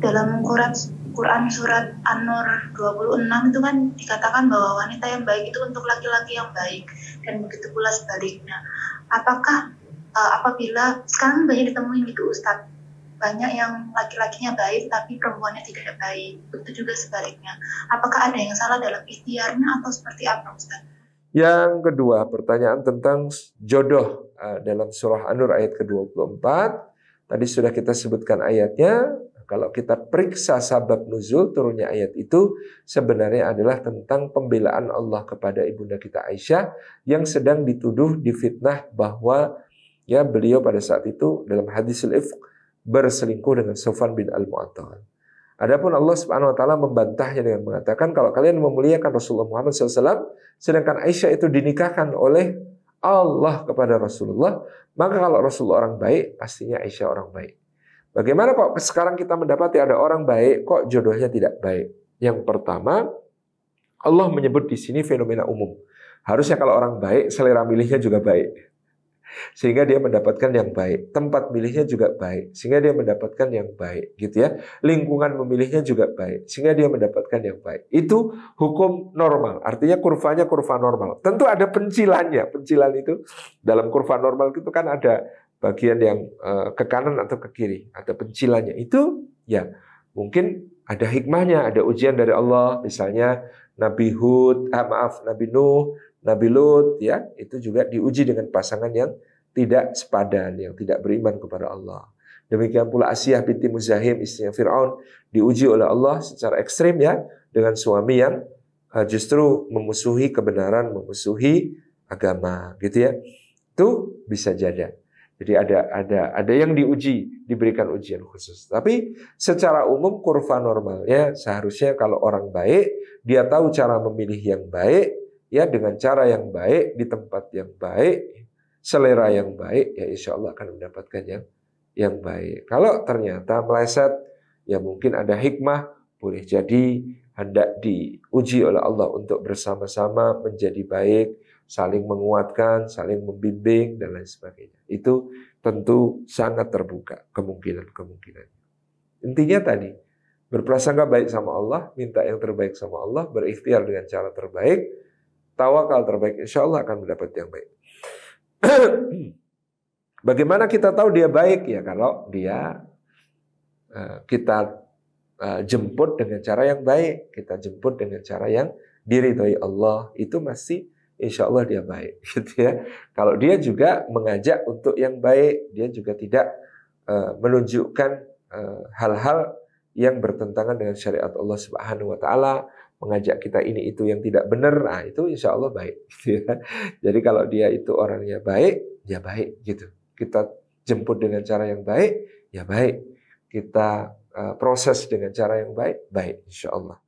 dalam Quran Quran surat An-Nur 26 itu kan dikatakan bahwa wanita yang baik itu untuk laki-laki yang baik dan begitu pula sebaliknya. Apakah uh, apabila sekarang banyak ditemuin gitu Ustadz banyak yang laki-lakinya baik tapi perempuannya tidak baik itu juga sebaliknya. Apakah ada yang salah dalam ikhtiarnya atau seperti apa Ustadz? Yang kedua pertanyaan tentang jodoh eh, dalam surah An-Nur ayat ke-24 Tadi sudah kita sebutkan ayatnya. Kalau kita periksa sabab nuzul turunnya ayat itu sebenarnya adalah tentang pembelaan Allah kepada ibunda kita Aisyah yang sedang dituduh difitnah bahwa ya beliau pada saat itu dalam hadis ifq berselingkuh dengan Sufyan bin Al-Mu'attal. Adapun Allah Subhanahu wa taala membantahnya dengan mengatakan kalau kalian memuliakan Rasulullah Muhammad SAW sedangkan Aisyah itu dinikahkan oleh Allah kepada Rasulullah, maka kalau Rasulullah orang baik, pastinya Aisyah orang baik. Bagaimana kok sekarang kita mendapati ada orang baik, kok jodohnya tidak baik? Yang pertama, Allah menyebut di sini fenomena umum. Harusnya kalau orang baik, selera milihnya juga baik sehingga dia mendapatkan yang baik. Tempat milihnya juga baik, sehingga dia mendapatkan yang baik, gitu ya. Lingkungan memilihnya juga baik, sehingga dia mendapatkan yang baik. Itu hukum normal, artinya kurvanya kurva normal. Tentu ada pencilannya, pencilan itu dalam kurva normal itu kan ada bagian yang eh, ke kanan atau ke kiri, ada pencilannya. Itu ya mungkin ada hikmahnya, ada ujian dari Allah, misalnya Nabi Hud, ah, maaf Nabi Nuh Nabi Lut ya itu juga diuji dengan pasangan yang tidak sepadan, yang tidak beriman kepada Allah. Demikian pula Asiyah binti Muzahim istrinya Firaun diuji oleh Allah secara ekstrim ya dengan suami yang eh, justru memusuhi kebenaran, memusuhi agama gitu ya. Itu bisa jadi. Jadi ada ada ada yang diuji, diberikan ujian khusus. Tapi secara umum kurva normalnya seharusnya kalau orang baik dia tahu cara memilih yang baik, ya dengan cara yang baik di tempat yang baik, selera yang baik, ya insya Allah akan mendapatkan yang yang baik. Kalau ternyata meleset, ya mungkin ada hikmah, boleh jadi hendak diuji oleh Allah untuk bersama-sama menjadi baik, saling menguatkan, saling membimbing, dan lain sebagainya. Itu tentu sangat terbuka kemungkinan-kemungkinan. Intinya tadi, berprasangka baik sama Allah, minta yang terbaik sama Allah, berikhtiar dengan cara terbaik, Tawakal terbaik, insya Allah akan mendapat yang baik. Bagaimana kita tahu dia baik ya kalau dia eh, kita eh, jemput dengan cara yang baik, kita jemput dengan cara yang diridhoi Allah itu masih insya Allah dia baik gitu ya. Kalau dia juga mengajak untuk yang baik, dia juga tidak eh, menunjukkan hal -hal yang bertentangan dengan syariat Allah Subhanahu wa taala, mengajak kita ini itu yang tidak benar, nah itu insya Allah baik. Gitu ya. Jadi kalau dia itu orangnya baik, ya baik gitu. Kita jemput dengan cara yang baik, ya baik. Kita eh, proses dengan cara yang baik, baik insya Allah.